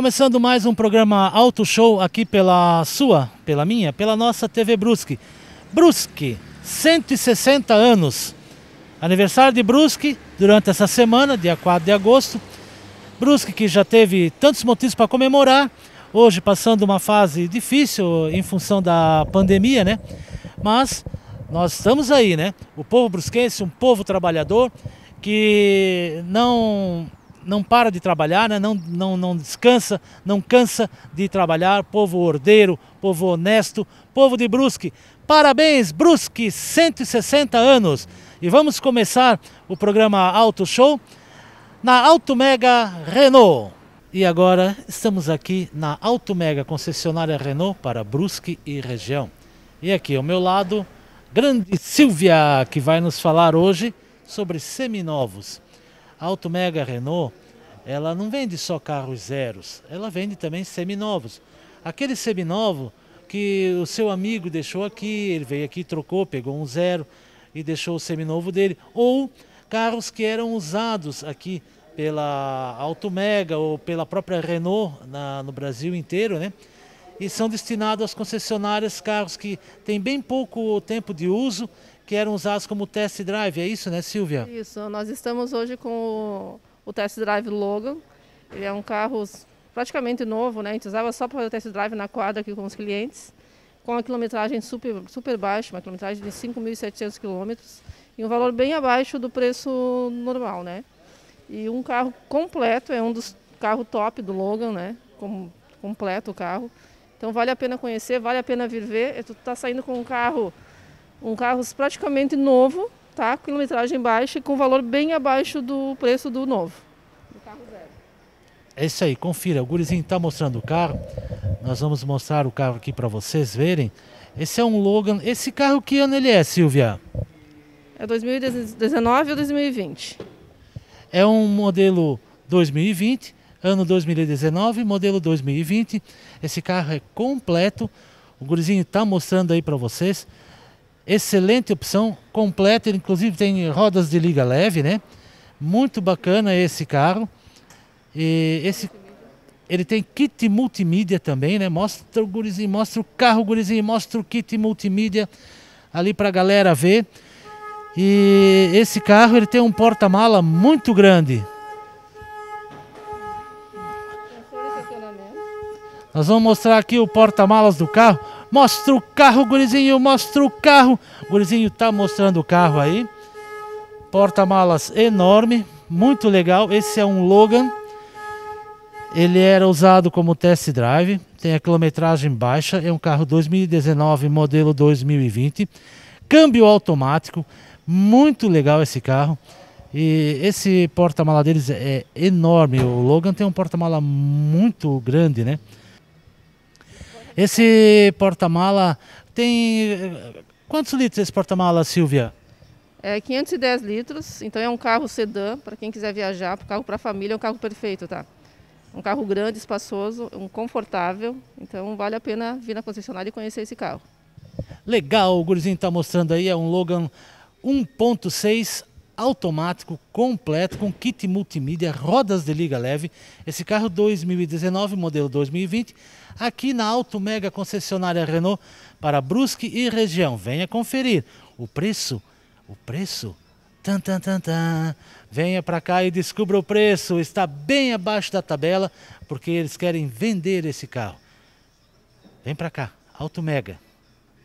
Começando mais um programa Auto Show aqui pela sua, pela minha, pela nossa TV Brusque. Brusque, 160 anos. Aniversário de Brusque durante essa semana, dia 4 de agosto. Brusque que já teve tantos motivos para comemorar, hoje passando uma fase difícil em função da pandemia, né? Mas nós estamos aí, né? O povo brusquense, um povo trabalhador que não não para de trabalhar, né? não, não, não descansa, não cansa de trabalhar. Povo ordeiro, povo honesto, povo de Brusque. Parabéns, Brusque, 160 anos. E vamos começar o programa Auto Show na Auto Mega Renault. E agora estamos aqui na Auto Mega concessionária Renault para Brusque e região. E aqui ao meu lado, grande Silvia, que vai nos falar hoje sobre seminovos. A Auto Mega Renault, ela não vende só carros zeros, ela vende também seminovos. Aquele seminovo que o seu amigo deixou aqui, ele veio aqui, trocou, pegou um zero e deixou o seminovo dele. Ou carros que eram usados aqui pela Auto Mega ou pela própria Renault na, no Brasil inteiro, né? E são destinados às concessionárias carros que têm bem pouco tempo de uso que eram usados como test drive, é isso, né, Silvia? Isso, nós estamos hoje com o, o test drive Logan. Ele é um carro praticamente novo, né? A gente usava só para o test drive na quadra aqui com os clientes, com a quilometragem super, super baixa, uma quilometragem de 5.700 quilômetros e um valor bem abaixo do preço normal, né? E um carro completo, é um dos carros top do Logan, né? Com, completo o carro. Então vale a pena conhecer, vale a pena vir ver. É, tu tá saindo com um carro um carro praticamente novo, tá? Com quilometragem baixa e com valor bem abaixo do preço do novo. Do carro zero. É isso aí, confira. O Gurizinho está mostrando o carro. Nós vamos mostrar o carro aqui para vocês verem. Esse é um Logan. Esse carro que ano ele é, Silvia? É 2019 ou 2020? É um modelo 2020, ano 2019, modelo 2020. Esse carro é completo. O Gurizinho está mostrando aí para vocês. Excelente opção, completa, inclusive tem rodas de liga leve, né? Muito bacana esse carro. E esse ele tem kit multimídia também, né? Mostra o gurizinho, mostra o carro gurizinho, mostra o kit multimídia ali para a galera ver. E esse carro ele tem um porta-mala muito grande. Nós vamos mostrar aqui o porta-malas do carro. Mostra o carro, gurizinho, mostra o carro. gurizinho tá mostrando o carro aí. Porta-malas enorme, muito legal. Esse é um Logan. Ele era usado como test drive, tem a quilometragem baixa, é um carro 2019, modelo 2020. Câmbio automático, muito legal esse carro. E esse porta-mala deles é enorme. O Logan tem um porta-mala muito grande, né? Esse porta-mala tem. Eh, quantos litros esse porta-mala, Silvia? É 510 litros, então é um carro sedã, para quem quiser viajar, um carro para família, é um carro perfeito, tá? Um carro grande, espaçoso, um confortável, então vale a pena vir na concessionária e conhecer esse carro. Legal, o gurizinho está mostrando aí, é um Logan 1.6 automático completo com kit multimídia, rodas de liga leve. Esse carro 2019, modelo 2020, aqui na Auto Mega Concessionária Renault para Brusque e região. Venha conferir o preço, o preço. Tan, tan, tan, tan. Venha para cá e descubra o preço. Está bem abaixo da tabela porque eles querem vender esse carro. Vem para cá, Auto Mega.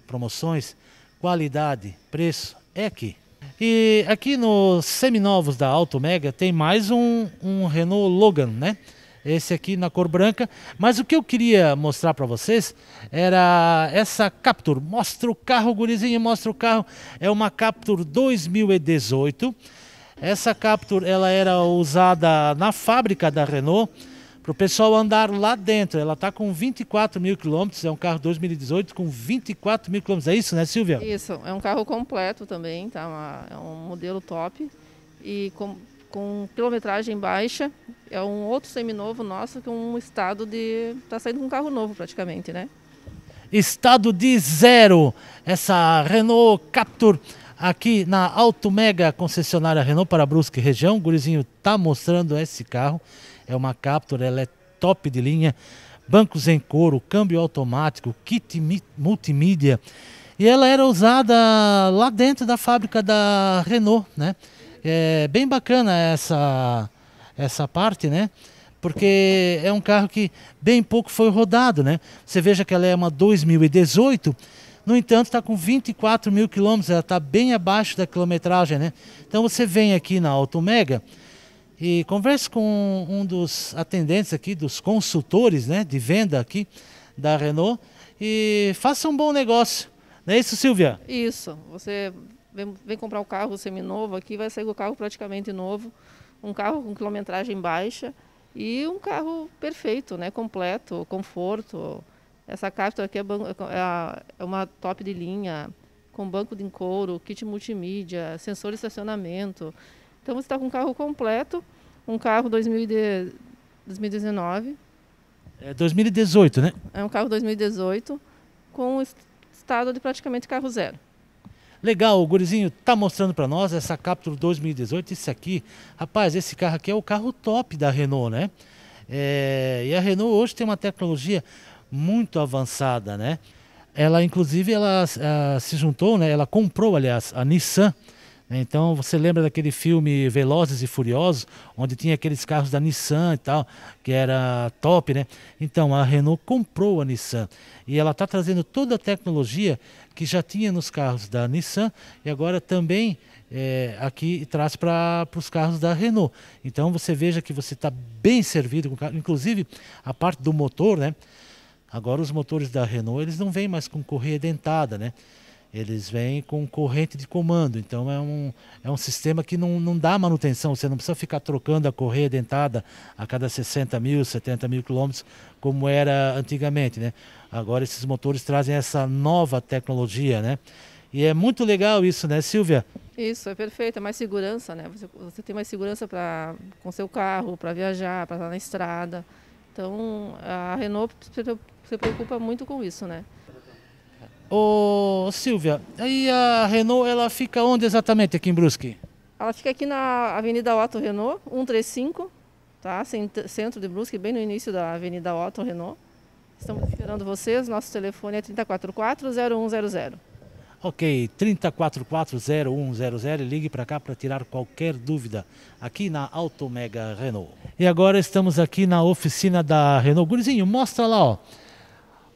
Promoções, qualidade, preço é aqui. E aqui nos Seminovos da Auto Mega tem mais um, um Renault Logan, né? esse aqui na cor branca. Mas o que eu queria mostrar para vocês era essa Captur. Mostra o carro, gurizinho, mostra o carro. É uma Captur 2018. Essa Captur ela era usada na fábrica da Renault para o pessoal andar lá dentro. Ela está com 24 mil quilômetros, é um carro 2018 com 24 mil quilômetros. É isso, né, Silvia? Isso, é um carro completo também, tá? é um modelo top. E com, com quilometragem baixa. É um outro seminovo nosso que é um estado de. está saindo com um carro novo praticamente, né? Estado de zero. Essa Renault Captur aqui na Auto Mega concessionária Renault para Brusque região. O Gurizinho tá mostrando esse carro. É uma Captur, ela é top de linha. Bancos em couro, câmbio automático, kit multimídia. E ela era usada lá dentro da fábrica da Renault, né? É bem bacana essa, essa parte, né? Porque é um carro que bem pouco foi rodado, né? Você veja que ela é uma 2018, no entanto está com 24 mil quilômetros, ela está bem abaixo da quilometragem, né? Então você vem aqui na Auto Mega e converse com um dos atendentes aqui, dos consultores, né? De venda aqui da Renault e faça um bom negócio. Não é isso, Silvia? Isso. Você vem, vem comprar o um carro seminovo aqui, vai sair o carro praticamente novo, um carro com quilometragem baixa e um carro perfeito, né? completo, conforto. Essa Captur aqui é, é, é uma top de linha, com banco de couro, kit multimídia, sensor de estacionamento. Então você está com um carro completo, um carro 2019. É 2018, né? É um carro 2018 com estado de praticamente carro zero. Legal, o gurizinho tá mostrando para nós essa Captur 2018, isso aqui. Rapaz, esse carro aqui é o carro top da Renault, né? É, e a Renault hoje tem uma tecnologia muito avançada, né? Ela, inclusive, ela ah, se juntou, né? Ela comprou, aliás, a Nissan, então você lembra daquele filme Velozes e Furiosos, onde tinha aqueles carros da Nissan e tal, que era top, né? Então a Renault comprou a Nissan e ela está trazendo toda a tecnologia que já tinha nos carros da Nissan e agora também é, aqui traz para os carros da Renault. Então você veja que você está bem servido com o carro, inclusive a parte do motor, né? Agora os motores da Renault eles não vêm mais com correia dentada, né? Eles vêm com corrente de comando, então é um, é um sistema que não, não dá manutenção, você não precisa ficar trocando a correia dentada a cada 60 mil, 70 mil quilômetros, como era antigamente. Né? Agora esses motores trazem essa nova tecnologia, né? E é muito legal isso, né, Silvia? Isso, é perfeito, é mais segurança, né? Você, você tem mais segurança para com seu carro, para viajar, para estar na estrada. Então, a Renault se preocupa muito com isso, né? Ô Silvia, aí a Renault ela fica onde exatamente aqui em Brusque? Ela fica aqui na Avenida Otto Renault, 135, tá? Centro de Brusque, bem no início da Avenida Otto Renault. Estamos esperando vocês, nosso telefone é 3044-0100. Ok, 3044-0100, ligue para cá para tirar qualquer dúvida aqui na Auto Mega Renault. E agora estamos aqui na oficina da Renault. Gurizinho, mostra lá, ó.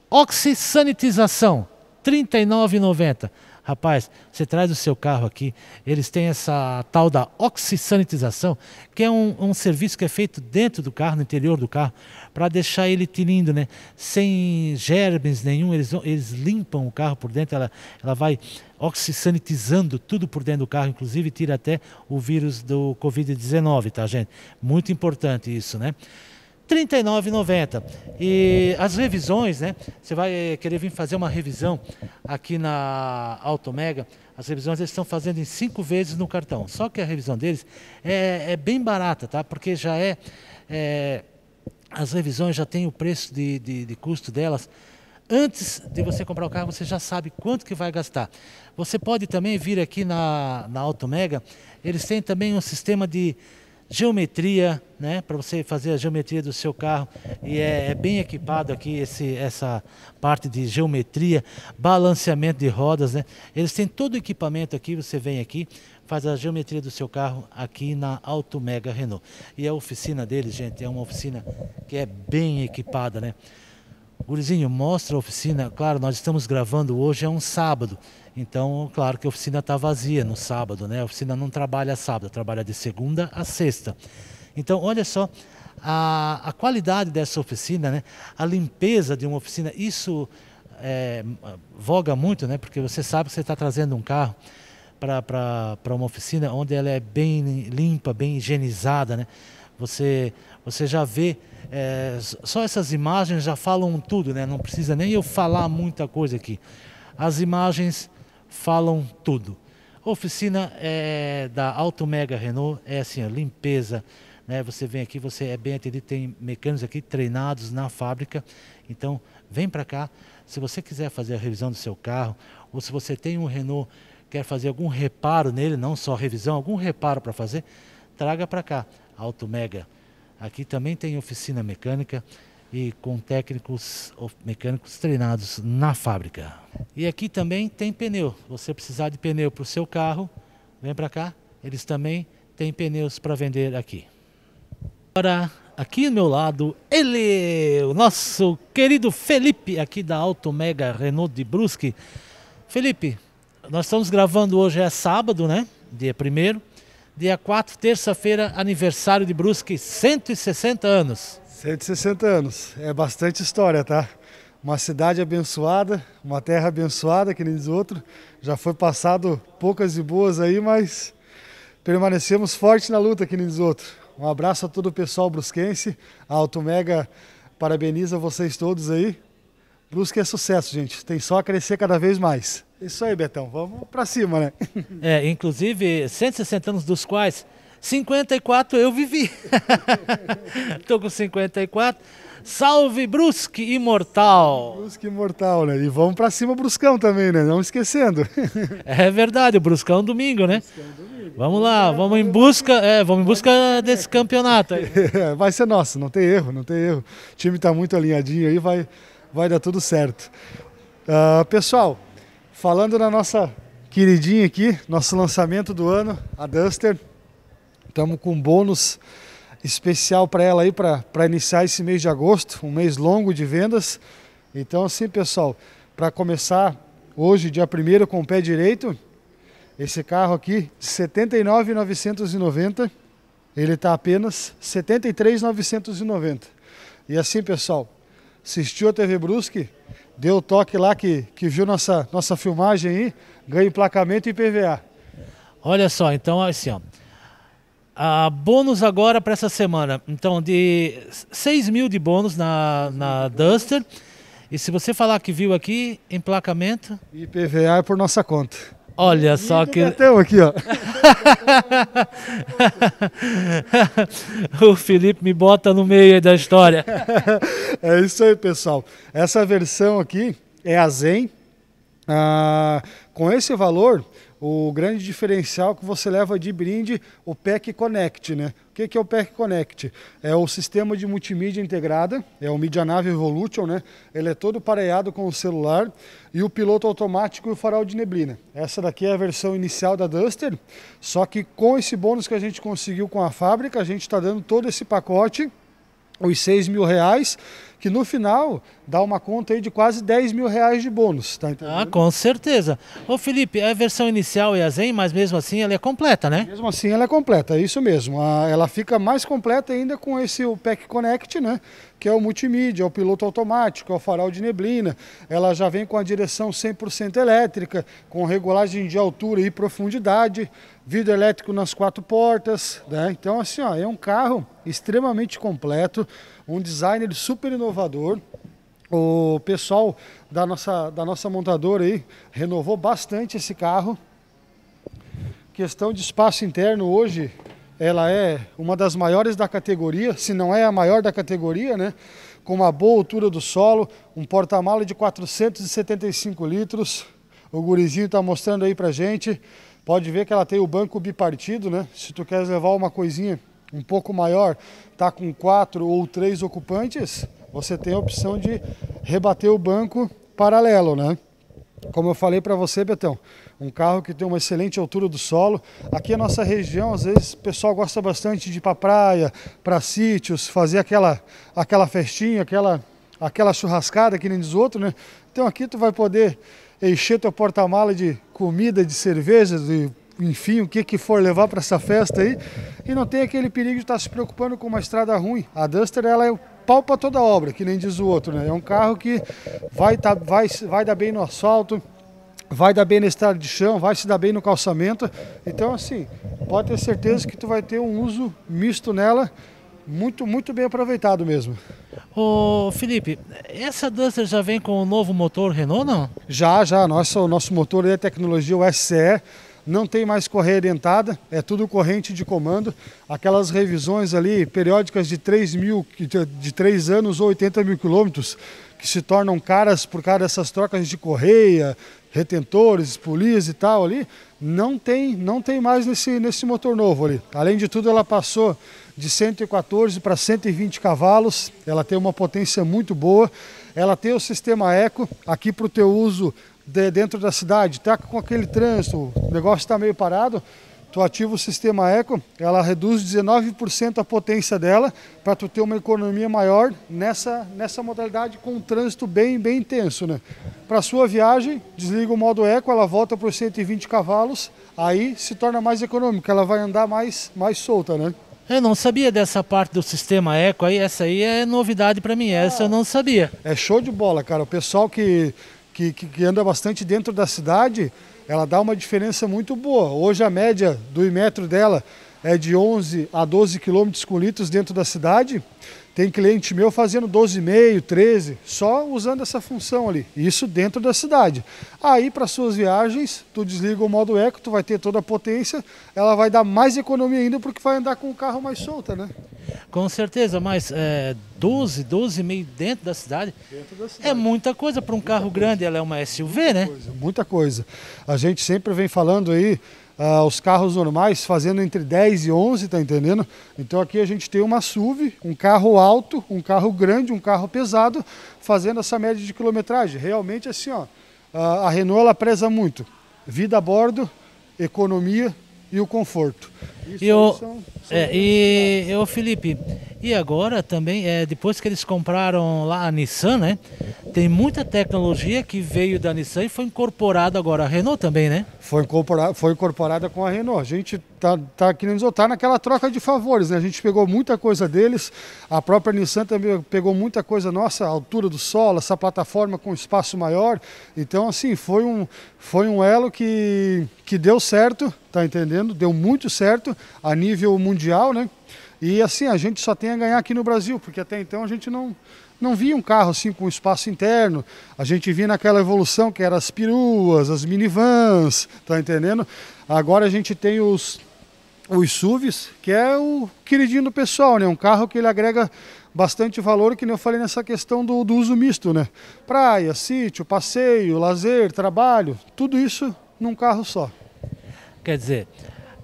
Oxisanitização 39,90. Rapaz, você traz o seu carro aqui, eles têm essa tal da oxisanitização, que é um, um serviço que é feito dentro do carro, no interior do carro, para deixar ele tinindo, né? Sem germes nenhum, eles, eles limpam o carro por dentro, ela, ela vai oxisanitizando tudo por dentro do carro, inclusive tira até o vírus do Covid-19, tá, gente? Muito importante isso, né? R$ 39,90. E as revisões, né? Você vai eh, querer vir fazer uma revisão aqui na Automega. As revisões eles estão fazendo em cinco vezes no cartão. Só que a revisão deles é, é bem barata, tá? Porque já é, é, As revisões já tem o preço de, de, de custo delas antes de você comprar o carro, você já sabe quanto que vai gastar. Você pode também vir aqui na, na Auto Mega, eles têm também um sistema de geometria, né, para você fazer a geometria do seu carro e é, é, bem equipado aqui esse, essa parte de geometria, balanceamento de rodas, né? Eles têm todo o equipamento aqui, você vem aqui, faz a geometria do seu carro aqui na Auto Mega Renault. E a oficina deles, gente, é uma oficina que é bem equipada, né? Gurizinho, mostra a oficina. Claro, nós estamos gravando hoje, é um sábado. Então, claro que a oficina está vazia no sábado, né? A oficina não trabalha sábado, trabalha de segunda a sexta. Então, olha só a, a qualidade dessa oficina, né? A limpeza de uma oficina, isso é, voga muito, né? Porque você sabe que você está trazendo um carro para uma oficina onde ela é bem limpa, bem higienizada, né? Você você já vê, é, só essas imagens já falam tudo, né? não precisa nem eu falar muita coisa aqui. As imagens falam tudo. A oficina é da Auto Mega Renault é assim, limpeza. Né? Você vem aqui, você é bem atendido, tem mecânicos aqui treinados na fábrica. Então, vem para cá. Se você quiser fazer a revisão do seu carro, ou se você tem um Renault, quer fazer algum reparo nele, não só revisão, algum reparo para fazer, traga para cá, Auto Mega. Aqui também tem oficina mecânica e com técnicos mecânicos treinados na fábrica. E aqui também tem pneu. Você precisar de pneu para o seu carro, vem para cá. Eles também têm pneus para vender aqui. Agora, aqui ao meu lado, ele, o nosso querido Felipe, aqui da Auto Mega Renault de Brusque. Felipe, nós estamos gravando hoje, é sábado, né? Dia primeiro. Dia 4, terça-feira, aniversário de Brusque, 160 anos. 160 anos, é bastante história, tá? Uma cidade abençoada, uma terra abençoada, que nem diz outro. Já foi passado poucas e boas aí, mas permanecemos forte na luta, que nem diz outro. Um abraço a todo o pessoal brusquense, a Auto Mega parabeniza vocês todos aí Brusque é sucesso, gente. Tem só a crescer cada vez mais. Isso aí, Betão. Vamos para cima, né? É, inclusive, 160 anos dos quais 54 eu vivi. Tô com 54. Salve Brusque Imortal! Brusque Imortal, né? E vamos para cima Bruscão também, né? Não esquecendo. é verdade, o Bruscão domingo, né? Bruscão domingo. Vamos lá, vamos em busca, é, vamos em busca desse campeonato aí. Vai ser nosso, não tem erro, não tem erro. O time está muito alinhadinho aí, vai vai dar tudo certo. Uh, pessoal, falando na nossa queridinha aqui, nosso lançamento do ano, a Duster, estamos com um bônus especial para ela aí, para iniciar esse mês de agosto, um mês longo de vendas. Então, assim, pessoal, para começar hoje, dia 1 com o pé direito, esse carro aqui, 79,990, ele está apenas 73,990. E assim, pessoal, assistiu a TV Brusque, deu o toque lá que, que viu nossa, nossa filmagem aí, ganha emplacamento e PVA. Olha só, então assim, ó. Ah, bônus agora para essa semana. Então, de 6 mil de bônus na, na Duster. E se você falar que viu aqui, emplacamento. E PVA é por nossa conta. Olha só que. Estamos aqui, ó. o Felipe me bota no meio da história. é isso aí, pessoal. Essa versão aqui é a Zen. Ah, com esse valor, o grande diferencial que você leva de brinde, o PEC Connect, né? O que, é o PEC Connect? É o sistema de multimídia integrada, é o Media Nave Evolution, né? Ele é todo pareado com o celular e o piloto automático e o farol de neblina. Essa daqui é a versão inicial da Duster, só que com esse bônus que a gente conseguiu com a fábrica, a gente está dando todo esse pacote os 6 mil reais, que no final dá uma conta aí de quase 10 mil reais de bônus, tá entendendo? Ah, com certeza. Ô Felipe, é a versão inicial é a Zen, mas mesmo assim ela é completa, né? Mesmo assim ela é completa, é isso mesmo. Ela fica mais completa ainda com esse o Pack Connect, né? Que é o multimídia, é o piloto automático, é o farol de neblina. Ela já vem com a direção 100% elétrica, com regulagem de altura e profundidade vidro elétrico nas quatro portas, né? Então assim, ó, é um carro extremamente completo, um designer super inovador. O pessoal da nossa, da nossa montadora aí renovou bastante esse carro. Questão de espaço interno hoje, ela é uma das maiores da categoria, se não é a maior da categoria, né? Com uma boa altura do solo, um porta-mala de 475 litros. O gurizinho está mostrando aí pra gente. Pode ver que ela tem o banco bipartido, né? Se tu queres levar uma coisinha um pouco maior, tá com quatro ou três ocupantes, você tem a opção de rebater o banco paralelo, né? Como eu falei para você, Betão, um carro que tem uma excelente altura do solo. Aqui a nossa região, às vezes, o pessoal gosta bastante de ir para praia, para sítios, fazer aquela, aquela festinha, aquela, aquela churrascada, que nem diz outro, né? Então aqui tu vai poder encher teu porta-mala de comida, de cerveja, de enfim, o que, que for levar para essa festa aí, e não tem aquele perigo de estar tá se preocupando com uma estrada ruim. A Duster ela é o pau para toda obra, que nem diz o outro, né? É um carro que vai, tá, vai, vai dar bem no asfalto, vai dar bem na estrada de chão, vai se dar bem no calçamento. Então, assim, pode ter certeza que tu vai ter um uso misto nela muito, muito bem aproveitado mesmo. Ô Felipe, essa Duster já vem com o novo motor Renault, não? Já, já. Nossa, o nosso motor é tecnologia USCE, não tem mais correia dentada, é tudo corrente de comando. Aquelas revisões ali periódicas de 3, mil, de 3 anos ou 80 mil quilômetros, que se tornam caras por causa dessas trocas de correia, retentores, polias e tal ali, não tem, não tem mais nesse, nesse motor novo ali. Além de tudo, ela passou de 114 para 120 cavalos, ela tem uma potência muito boa, ela tem o sistema eco aqui para o teu uso de, dentro da cidade, tá com aquele trânsito, o negócio está meio parado, tu ativa o sistema eco, ela reduz 19% a potência dela para tu ter uma economia maior nessa, nessa modalidade com um trânsito bem, bem intenso. Né? Para sua viagem, desliga o modo eco, ela volta para os 120 cavalos, aí se torna mais econômica, ela vai andar mais, mais solta. Né? Eu é, não sabia dessa parte do sistema eco aí, essa aí é novidade para mim, essa ah, eu não sabia. É show de bola, cara. O pessoal que, que, que anda bastante dentro da cidade ela dá uma diferença muito boa. Hoje a média do imetro dela é de 11 a 12 quilômetros com litros dentro da cidade. Tem cliente meu fazendo 12,5, 13, só usando essa função ali. Isso dentro da cidade. Aí para suas viagens, tu desliga o modo eco, tu vai ter toda a potência, ela vai dar mais economia ainda porque vai andar com o carro mais solta, né? Com certeza, mas é, 12, 12,5 dentro da cidade, dentro da é cidade. é muita coisa para um muita carro coisa. grande, ela é uma SUV, muita né? Coisa, muita coisa. A gente sempre vem falando aí Uh, os carros normais fazendo entre 10 e 11, tá entendendo? Então aqui a gente tem uma SUV, um carro alto, um carro grande, um carro pesado, fazendo essa média de quilometragem. Realmente assim, ó, a Renault ela preza muito vida a bordo, economia e o conforto. Isso e o, são, são é, e, eu, Felipe, e agora também, é, depois que eles compraram lá a Nissan, né? Tem muita tecnologia que veio da Nissan e foi incorporada agora. A Renault também, né? Foi incorporada, foi incorporada com a Renault. A gente tá, tá aqui no tá naquela troca de favores, né? A gente pegou muita coisa deles. A própria Nissan também pegou muita coisa nossa, a altura do solo, essa plataforma com espaço maior. Então, assim, foi um, foi um elo que, que deu certo, tá entendendo? Deu muito certo a nível mundial, né? E assim, a gente só tem a ganhar aqui no Brasil, porque até então a gente não, não via um carro assim com espaço interno. A gente via naquela evolução que eram as peruas, as minivans, tá entendendo? Agora a gente tem os, os SUVs, que é o queridinho do pessoal, né? Um carro que ele agrega bastante valor, que nem eu falei nessa questão do, do uso misto, né? Praia, sítio, passeio, lazer, trabalho, tudo isso num carro só. Quer dizer,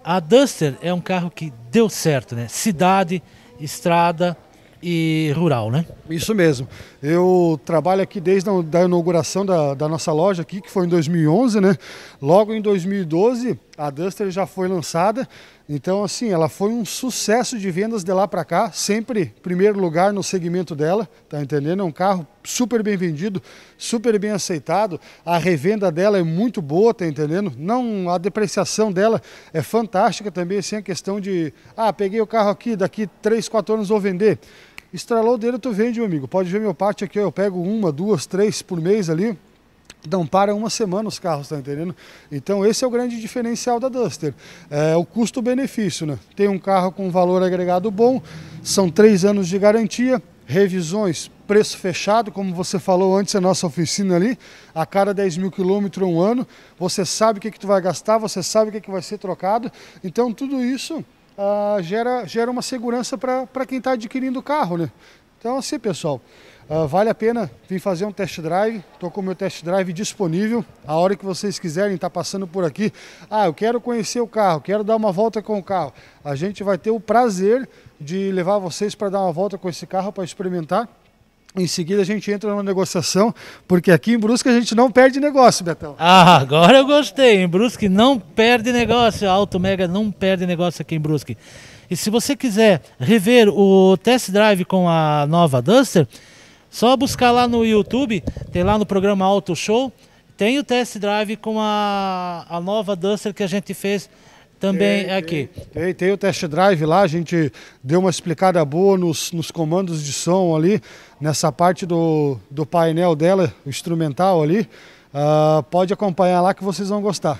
a Duster é um carro que deu certo, né? Cidade, estrada e rural, né? Isso mesmo. Eu trabalho aqui desde a da inauguração da, da, nossa loja aqui, que foi em 2011, né? Logo em 2012, a Duster já foi lançada então, assim, ela foi um sucesso de vendas de lá para cá, sempre primeiro lugar no segmento dela, tá entendendo? É um carro super bem vendido, super bem aceitado. A revenda dela é muito boa, tá entendendo? Não, a depreciação dela é fantástica também, sem assim, a questão de, ah, peguei o carro aqui, daqui 3, 4 anos vou vender. Estralou o dedo, tu vende, meu amigo. Pode ver meu parte aqui, eu pego uma, duas, três por mês ali não para uma semana os carros, tá entendendo? Então esse é o grande diferencial da Duster, é o custo-benefício, né? Tem um carro com valor agregado bom, são três anos de garantia, revisões, preço fechado, como você falou antes, a nossa oficina ali, a cada 10 mil quilômetros um ano, você sabe o que, que tu vai gastar, você sabe o que, que vai ser trocado, então tudo isso ah, gera, gera uma segurança para quem está adquirindo o carro, né? Então assim, pessoal... Uh, vale a pena vir fazer um test drive. Estou com o meu test drive disponível. A hora que vocês quiserem estar tá passando por aqui. Ah, eu quero conhecer o carro, quero dar uma volta com o carro. A gente vai ter o prazer de levar vocês para dar uma volta com esse carro para experimentar. Em seguida a gente entra numa negociação, porque aqui em Brusque a gente não perde negócio, Betão. Ah, agora eu gostei. Em Brusque não perde negócio. A Auto Mega não perde negócio aqui em Brusque. E se você quiser rever o test drive com a nova Duster, só buscar lá no YouTube, tem lá no programa Auto Show, tem o test drive com a, a nova Duster que a gente fez também tem, aqui. Tem, tem, o test drive lá, a gente deu uma explicada boa nos, nos comandos de som ali, nessa parte do, do painel dela, o instrumental ali. Uh, pode acompanhar lá que vocês vão gostar.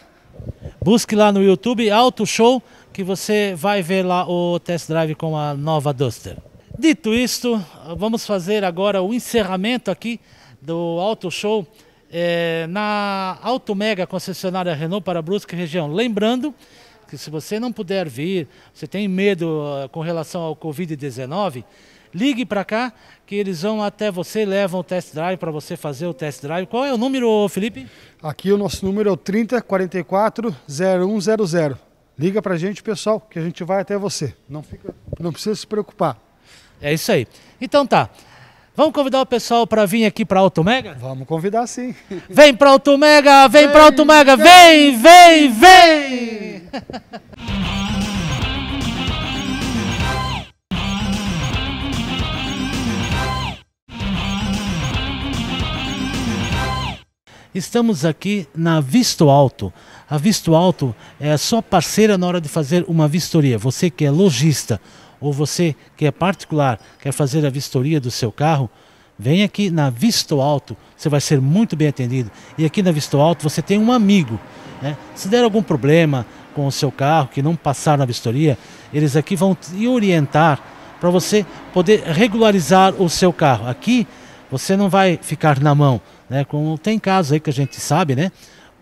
Busque lá no YouTube Auto Show que você vai ver lá o test drive com a nova Duster. Dito isto, vamos fazer agora o encerramento aqui do Auto Show é, na Auto Mega concessionária Renault para Brusque região. Lembrando que se você não puder vir, você tem medo eh, com relação ao Covid-19, ligue para cá que eles vão até você, levam o test drive para você fazer o test drive. Qual é o número, Felipe? Aqui o nosso número é o 3044 0100. Liga para a gente, pessoal, que a gente vai até você. Não, fica, não precisa se preocupar. É isso aí. Então tá. Vamos convidar o pessoal para vir aqui para Alto Mega? Vamos convidar sim. Vem para Alto Mega, vem, vem para Alto Mega, vem, vem, vem. Estamos aqui na Visto Alto. A Visto Alto é a sua parceira na hora de fazer uma vistoria. Você que é lojista, ou você que é particular, quer fazer a vistoria do seu carro, vem aqui na Visto Alto, você vai ser muito bem atendido. E aqui na Visto Alto você tem um amigo. Né? Se der algum problema com o seu carro, que não passar na vistoria, eles aqui vão te orientar para você poder regularizar o seu carro. Aqui você não vai ficar na mão, né? Como tem casos aí que a gente sabe, né?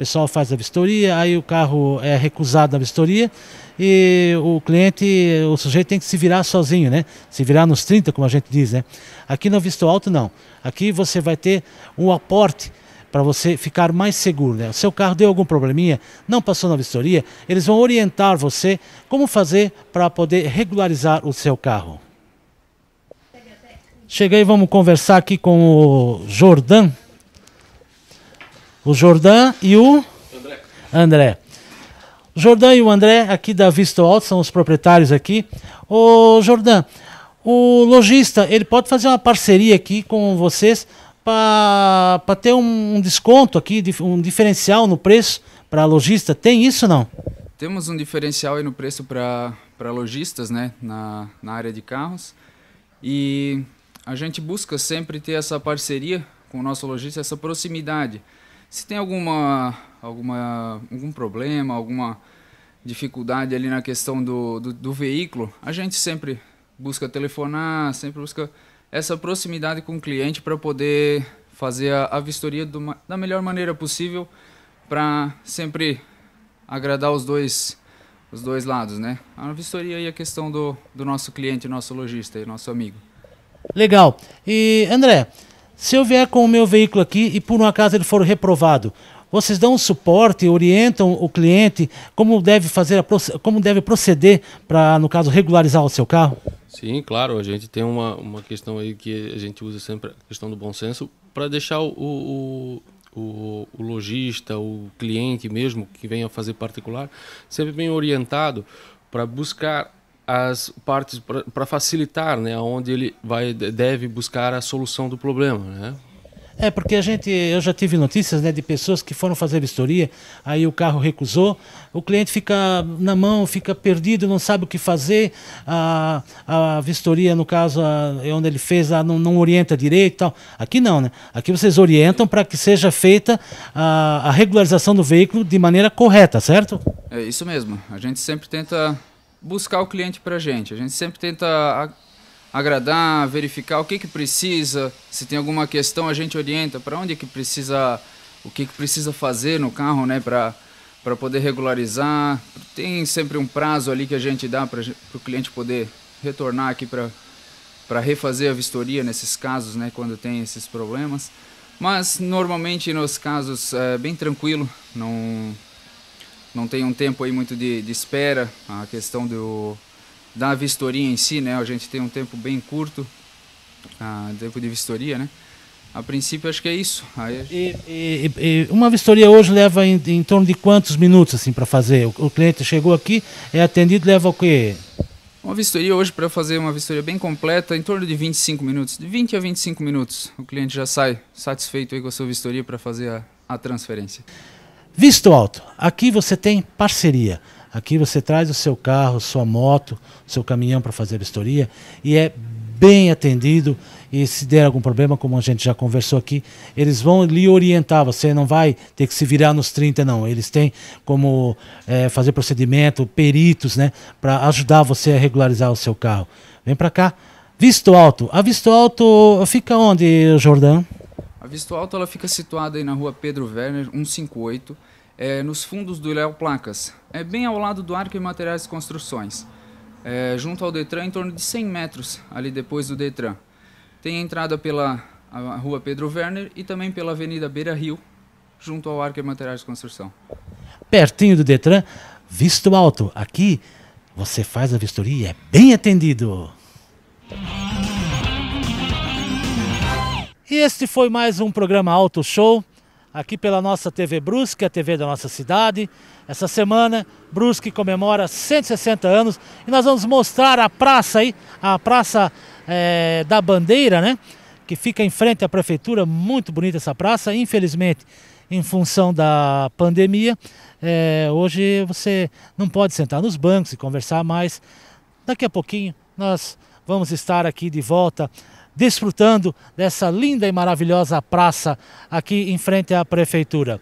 pessoal faz a vistoria, aí o carro é recusado na vistoria e o cliente, o sujeito tem que se virar sozinho, né? Se virar nos 30, como a gente diz, né? Aqui no Visto Alto não. Aqui você vai ter um aporte para você ficar mais seguro, né? O seu carro deu algum probleminha, não passou na vistoria, eles vão orientar você como fazer para poder regularizar o seu carro. Cheguei, vamos conversar aqui com o Jordan o Jordan e o André. André. O Jordan e o André, aqui da Visto Alto, são os proprietários aqui. O Jordan, o lojista, ele pode fazer uma parceria aqui com vocês para ter um, um, desconto aqui, um diferencial no preço para lojista? Tem isso não? Temos um diferencial aí no preço para lojistas, né, na, na área de carros. E a gente busca sempre ter essa parceria com o nosso lojista, essa proximidade se tem alguma, alguma, algum problema, alguma dificuldade ali na questão do, do, do veículo, a gente sempre busca telefonar, sempre busca essa proximidade com o cliente para poder fazer a, a vistoria do, da melhor maneira possível para sempre agradar os dois os dois lados, né? A vistoria e a questão do, do nosso cliente, nosso lojista e nosso amigo. Legal. E André, se eu vier com o meu veículo aqui e por um acaso ele for reprovado, vocês dão um suporte, orientam o cliente como deve fazer, como deve proceder para, no caso, regularizar o seu carro? Sim, claro. A gente tem uma, uma questão aí que a gente usa sempre a questão do bom senso para deixar o, o, o, o lojista, o cliente mesmo que venha fazer particular, sempre bem orientado para buscar as partes para facilitar, né, onde ele vai deve buscar a solução do problema, né? É, porque a gente, eu já tive notícias né, de pessoas que foram fazer vistoria, aí o carro recusou, o cliente fica na mão, fica perdido, não sabe o que fazer, a, a vistoria, no caso, a, é onde ele fez, a, não, não orienta direito e tal. Aqui não, né? Aqui vocês orientam para que seja feita a, a regularização do veículo de maneira correta, certo? É isso mesmo. A gente sempre tenta buscar o cliente para a gente. A gente sempre tenta agradar, verificar o que, que precisa, se tem alguma questão a gente orienta para onde que precisa, o que, que precisa fazer no carro, né, para para poder regularizar. Tem sempre um prazo ali que a gente dá para o cliente poder retornar aqui para para refazer a vistoria nesses casos, né, quando tem esses problemas. Mas normalmente nos casos é bem tranquilo, não não tem um tempo aí muito de, de espera, a questão do, da vistoria em si, né? A gente tem um tempo bem curto, ah, tempo de vistoria, né? A princípio acho que é isso. Aí... E, e, e, uma vistoria hoje leva em, em, torno de quantos minutos assim para fazer? O, o, cliente chegou aqui, é atendido, leva o quê? Uma vistoria hoje para fazer uma vistoria bem completa, em torno de 25 minutos, de 20 a 25 minutos. O cliente já sai satisfeito aí com a sua vistoria para fazer a, a transferência. Visto Alto, aqui você tem parceria. Aqui você traz o seu carro, sua moto, seu caminhão para fazer a vistoria e é bem atendido. E se der algum problema, como a gente já conversou aqui, eles vão lhe orientar. Você não vai ter que se virar nos 30, não. Eles têm como é, fazer procedimento, peritos, né, para ajudar você a regularizar o seu carro. Vem para cá. Visto Alto. A Visto Alto fica onde, Jordão? A Visto Alto ela fica situada aí na rua Pedro Werner, 158, é, nos fundos do Léo Placas. É bem ao lado do Arco e Materiais de Construções. É, junto ao Detran, em torno de 100 metros, ali depois do Detran. Tem entrada pela rua Pedro Werner e também pela Avenida Beira Rio, junto ao Arco e Materiais de Construção. Pertinho do Detran, visto alto. Aqui você faz a vistoria e é bem atendido. E este foi mais um programa Auto Show, aqui pela nossa TV Brusque, a TV da nossa cidade. Essa semana, Brusque comemora 160 anos e nós vamos mostrar a praça aí, a Praça é, da Bandeira, né? Que fica em frente à prefeitura, muito bonita essa praça. Infelizmente, em função da pandemia, é, hoje você não pode sentar nos bancos e conversar mais. Daqui a pouquinho nós vamos estar aqui de volta desfrutando dessa linda e maravilhosa praça aqui em frente à prefeitura.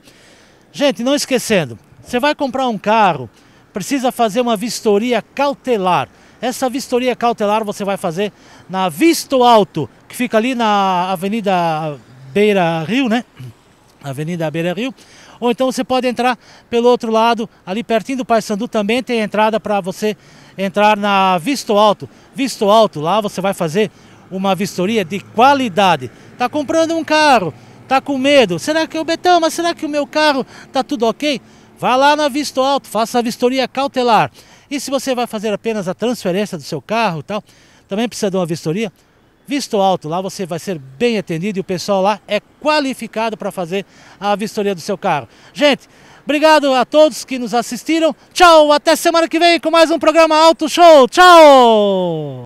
Gente, não esquecendo, você vai comprar um carro, precisa fazer uma vistoria cautelar. Essa vistoria cautelar você vai fazer na Visto Alto, que fica ali na Avenida Beira Rio, né? Avenida Beira Rio. Ou então você pode entrar pelo outro lado, ali pertinho do Paysandu também tem entrada para você entrar na Visto Alto. Visto Alto, lá você vai fazer uma vistoria de qualidade. Está comprando um carro, está com medo. Será que é o Betão, mas será que o meu carro está tudo ok? Vá lá na Visto Alto, faça a vistoria cautelar. E se você vai fazer apenas a transferência do seu carro e tal, também precisa de uma vistoria, Visto Alto, lá você vai ser bem atendido e o pessoal lá é qualificado para fazer a vistoria do seu carro. Gente, obrigado a todos que nos assistiram. Tchau, até semana que vem com mais um programa Auto Show. Tchau!